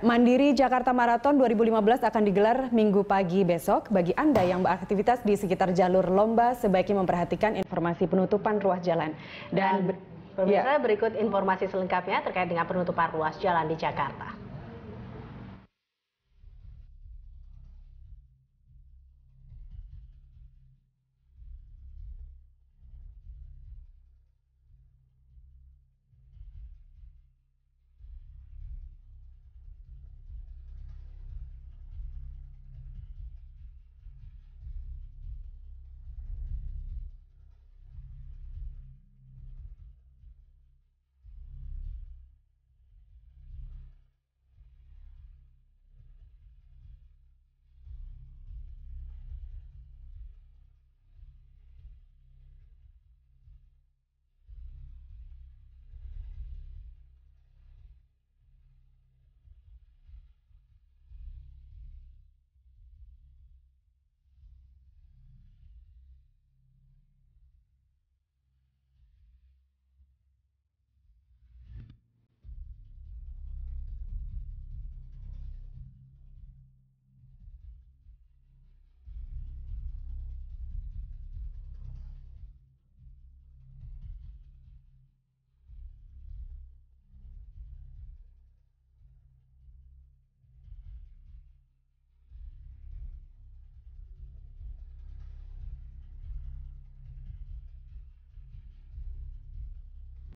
Mandiri Jakarta Marathon 2015 akan digelar minggu pagi besok. Bagi Anda yang beraktivitas di sekitar jalur lomba, sebaiknya memperhatikan informasi penutupan ruas jalan. Dan, Dan pemirsa ya. berikut informasi selengkapnya terkait dengan penutupan ruas jalan di Jakarta.